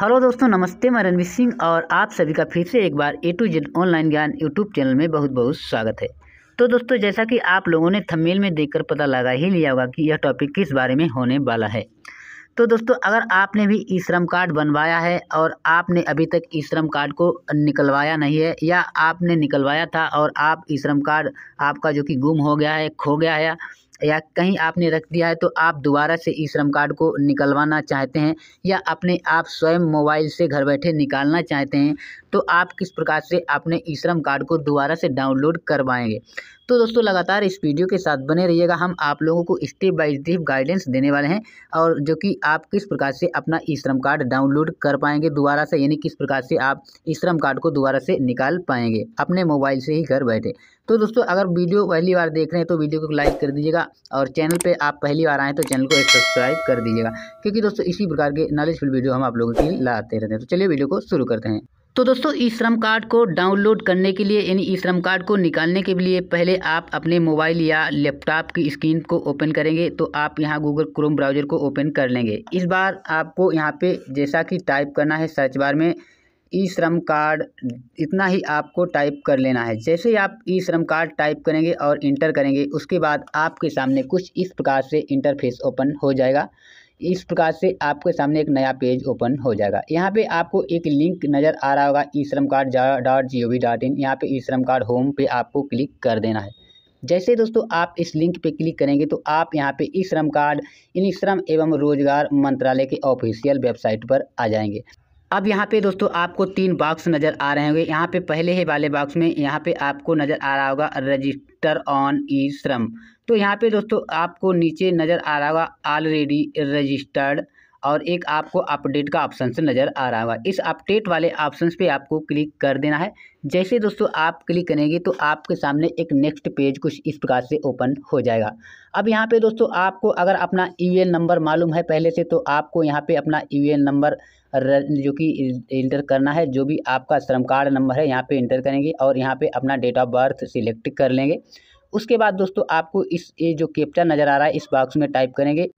hello दोस्तों नमस्ते मैं रणवीर सिंह और आप सभी का फिर से एक बार A to Z online Gyan YouTube channel में बहुत बहुत स्वागत है तो दोस्तों जैसा कि आप लोगों ने थंबनेल में देखकर पता लगा ही लिया होगा कि यह टॉपिक किस बारे में होने वाला है तो दोस्तों अगर आपने भी ई श्रम कार्ड बनवाया है और आपने अभी तक ई श्रम कार्ड को निकलवाया नहीं है या आपने निकलवाया था और आप ई श्रम कार्ड आपका जो कि गुम हो गया है खो गया है या कहीं आपने रख दिया है तो आप दोबारा से ई श्रम कार्ड को निकलवाना चाहते हैं या अपने आप स्वयं मोबाइल से घर बैठे निकालना चाहते हैं तो आप किस प्रकार से अपने ई श्रम कार्ड को दोबारा से डाउनलोड करवाएंगे तो दोस्तों लगातार इस वीडियो के साथ बने रहिएगा हम आप लोगों को स्टेप बाय स्टेप गाइडेंस देने वाले हैं और जो कि आप किस प्रकार से अपना ई श्रम कार्ड डाउनलोड कर पाएंगे दोबारा से यानी किस प्रकार से आप ई श्रम कार्ड को दोबारा से निकाल पाएंगे अपने मोबाइल से ही घर बैठे तो दोस्तों अगर वीडियो पहली बार देख रहे हैं तो वीडियो को लाइक कर दीजिएगा और चैनल पर आप पहली बार आएँ तो चैनल को सब्सक्राइब कर दीजिएगा क्योंकि दोस्तों इसी प्रकार के नॉलेजफुल वीडियो हम आप लोगों के लिए लाते रहते हैं तो चलिए वीडियो को शुरू करते हैं तो दोस्तों ई श्रम कार्ड को डाउनलोड करने के लिए यानी ई श्रम कार्ड को निकालने के लिए पहले आप अपने मोबाइल या लैपटॉप की स्क्रीन को ओपन करेंगे तो आप यहाँ गूगल क्रोम ब्राउज़र को ओपन कर लेंगे इस बार आपको यहाँ पे जैसा कि टाइप करना है सर्च बार में ई श्रम कार्ड इतना ही आपको टाइप कर लेना है जैसे ही आप ई श्रम कार्ड टाइप करेंगे और इंटर करेंगे उसके बाद आपके सामने कुछ इस प्रकार से इंटरफेस ओपन हो जाएगा इस प्रकार से आपके सामने एक नया पेज ओपन हो जाएगा यहाँ पे आपको एक लिंक नज़र आ रहा होगा E Shram card dot G O V dot in यहाँ पर ई श्रम कार्ड होम पे आपको क्लिक कर देना है जैसे दोस्तों आप इस लिंक पे क्लिक करेंगे तो आप यहाँ पे ई श्रम कार्ड इन श्रम एवं रोजगार मंत्रालय के ऑफिशियल वेबसाइट पर आ जाएंगे अब यहाँ पे दोस्तों आपको तीन बॉक्स नज़र आ रहे होंगे यहाँ पे पहले ही वाले बॉक्स में यहाँ पे आपको नज़र आ रहा होगा रजिस्टर ऑन ई श्रम तो यहाँ पे दोस्तों आपको नीचे नज़र आ रहा होगा ऑलरेडी रजिस्टर्ड और एक आपको अपडेट का ऑप्शन से नज़र आ रहा होगा इस अपडेट वाले ऑप्शन पे आपको क्लिक कर देना है जैसे दोस्तों आप क्लिक करेंगे तो आपके सामने एक नेक्स्ट पेज कुछ इस प्रकार से ओपन हो जाएगा अब यहाँ पे दोस्तों आपको अगर अपना यू e नंबर मालूम है पहले से तो आपको यहाँ पे अपना यू e नंबर जो कि इंटर करना है जो भी आपका श्रम कार्ड नंबर है यहाँ पर इंटर करेंगे और यहाँ पर अपना डेट ऑफ बर्थ सिलेक्ट कर लेंगे उसके बाद दोस्तों आपको इस ये जो कैप्चा नज़र आ रहा है इस बॉक्स में टाइप करेंगे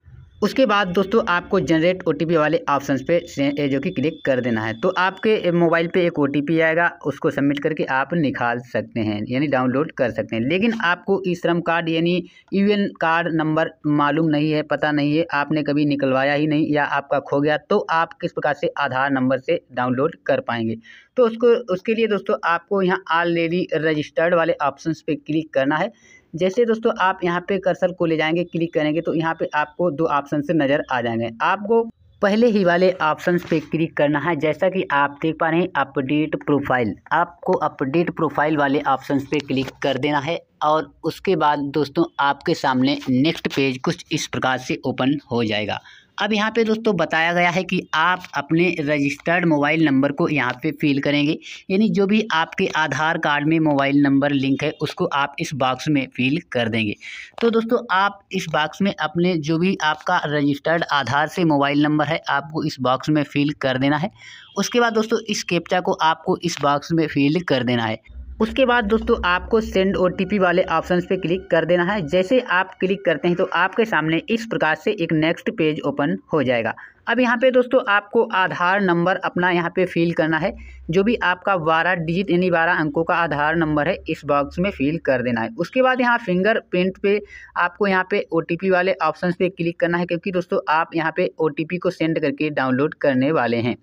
उसके बाद दोस्तों आपको जनरेट ओ वाले ऑप्शन पे जो कि क्लिक कर देना है तो आपके मोबाइल पे एक ओ आएगा उसको सबमिट करके आप निकाल सकते हैं यानी डाउनलोड कर सकते हैं लेकिन आपको ई श्रम कार्ड यानी यू कार्ड नंबर मालूम नहीं है पता नहीं है आपने कभी निकलवाया ही नहीं या आपका खो गया तो आप किस प्रकार से आधार नंबर से डाउनलोड कर पाएंगे तो उसको उसके लिए दोस्तों आपको यहाँ ऑलरेडी रजिस्टर्ड वाले ऑप्शन पर क्लिक करना है जैसे दोस्तों आप यहाँ पे कर्सर को ले जाएंगे क्लिक करेंगे तो यहाँ पे आपको दो ऑप्शन से नज़र आ जाएंगे आपको पहले ही वाले ऑप्शन पे क्लिक करना है जैसा कि आप देख पा रहे हैं अपडेट प्रोफाइल आपको अपडेट प्रोफाइल वाले ऑप्शन पे क्लिक कर देना है और उसके बाद दोस्तों आपके सामने नेक्स्ट पेज कुछ इस प्रकार से ओपन हो जाएगा अब यहाँ पे दोस्तों बताया गया है कि आप अपने रजिस्टर्ड मोबाइल नंबर को यहाँ पे फिल करेंगे यानी जो भी आपके आधार कार्ड में मोबाइल नंबर लिंक है उसको आप इस बॉक्स में फिल कर देंगे तो दोस्तों आप इस बॉक्स में अपने जो भी आपका रजिस्टर्ड आधार से मोबाइल नंबर है आपको इस बॉक्स में फिल कर देना है उसके बाद दोस्तों इस कैप्चा को आपको इस बॉक्स में फिल कर देना है उसके बाद दोस्तों आपको सेंड ओ वाले ऑप्शन पे क्लिक कर देना है जैसे आप क्लिक करते हैं तो आपके सामने इस प्रकार से एक नेक्स्ट पेज ओपन हो जाएगा अब यहाँ पे दोस्तों आपको आधार नंबर अपना यहाँ पे फिल करना है जो भी आपका बारह डिजिट यानी बारह अंकों का आधार नंबर है इस बॉक्स में फिल कर देना है उसके बाद यहाँ फिंगर प्रिंट पर आपको यहाँ पे ओ वाले ऑप्शन पे क्लिक करना है क्योंकि दोस्तों आप यहाँ पे ओ को सेंड करके डाउनलोड करने वाले हैं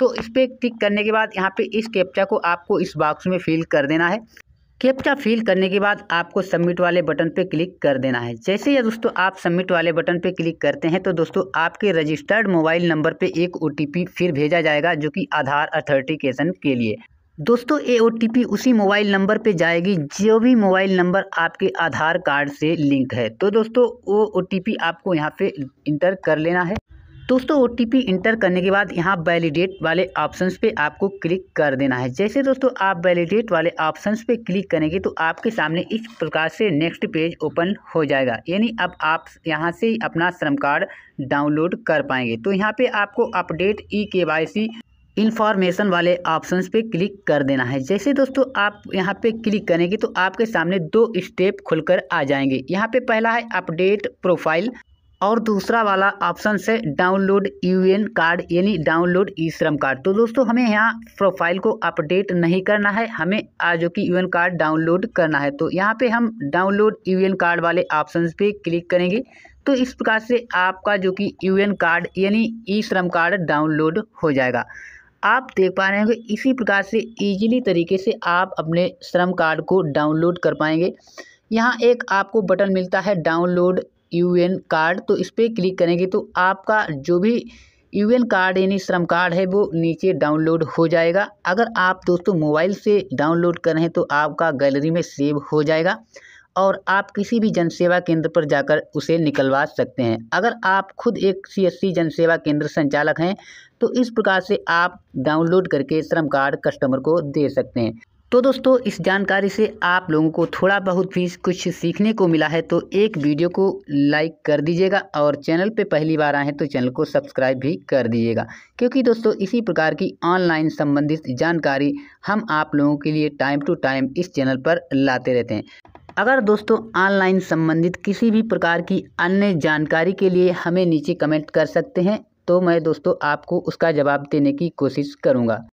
तो इस पर क्लिक करने के बाद यहाँ पे इस कैप्चा को आपको इस बॉक्स में फिल कर देना है कैप्चा फिल करने के बाद आपको सबमिट वाले बटन पर क्लिक कर देना है जैसे ही दोस्तों आप सबमिट वाले बटन पर क्लिक करते हैं तो दोस्तों आपके रजिस्टर्ड मोबाइल नंबर पर एक ओ फिर भेजा जाएगा जो कि आधार अथेंटिकेशन के लिए दोस्तों ये ओ उसी मोबाइल नंबर पे जाएगी जो भी मोबाइल नंबर आपके आधार कार्ड से लिंक है तो दोस्तों वो ओ आपको यहाँ पे इंटर कर लेना है दोस्तों ओ इंटर करने के बाद यहाँ वैलिडेट वाले ऑप्शंस पे आपको क्लिक कर देना है जैसे दोस्तों आप वैलिडेट वाले ऑप्शंस पे क्लिक करेंगे तो आपके सामने इस प्रकार से नेक्स्ट पेज ओपन हो जाएगा यानी अब आप यहाँ से अपना श्रम कार्ड डाउनलोड कर पाएंगे तो यहाँ पे आपको update E K Y C information वाले ऑप्शंस पे क्लिक कर देना है जैसे दोस्तों आप यहाँ पे क्लिक करेंगे तो आपके सामने दो स्टेप खुलकर आ जाएंगे यहाँ पे पहला है अपडेट प्रोफाइल और दूसरा वाला ऑप्शन से डाउनलोड यूएन कार्ड यानी डाउनलोड ई श्रम कार्ड तो दोस्तों हमें यहाँ प्रोफाइल को अपडेट नहीं करना है हमें आज की यूएन कार्ड डाउनलोड करना है तो यहाँ पे हम डाउनलोड यूएन कार्ड वाले ऑप्शन पे क्लिक करेंगे तो इस प्रकार से आपका जो कि यूएन कार्ड यानी ई श्रम कार्ड डाउनलोड हो जाएगा आप देख पा रहे होंगे इसी प्रकार से ईजिली तरीके से आप अपने श्रम कार्ड को डाउनलोड कर पाएंगे यहाँ एक आपको बटन मिलता है डाउनलोड यू एन कार्ड तो इस पर क्लिक करेंगे तो आपका जो भी यू एन कार्ड यानी श्रम कार्ड है वो नीचे डाउनलोड हो जाएगा अगर आप दोस्तों मोबाइल से डाउनलोड कर रहे हैं तो आपका गैलरी में सेव हो जाएगा और आप किसी भी जनसेवा केंद्र पर जाकर उसे निकलवा सकते हैं अगर आप खुद एक सीएससी सी जनसेवा केंद्र संचालक हैं तो इस प्रकार से आप डाउनलोड करके श्रम कार्ड कस्टमर को दे सकते हैं तो दोस्तों इस जानकारी से आप लोगों को थोड़ा बहुत भी कुछ सीखने को मिला है तो एक वीडियो को लाइक कर दीजिएगा और चैनल पे पहली बार आए हैं तो चैनल को सब्सक्राइब भी कर दीजिएगा क्योंकि दोस्तों इसी प्रकार की ऑनलाइन संबंधित जानकारी हम आप लोगों के लिए टाइम टू टाइम इस चैनल पर लाते रहते हैं अगर दोस्तों ऑनलाइन संबंधित किसी भी प्रकार की अन्य जानकारी के लिए हमें नीचे कमेंट कर सकते हैं तो मैं दोस्तों आपको उसका जवाब देने की कोशिश करूँगा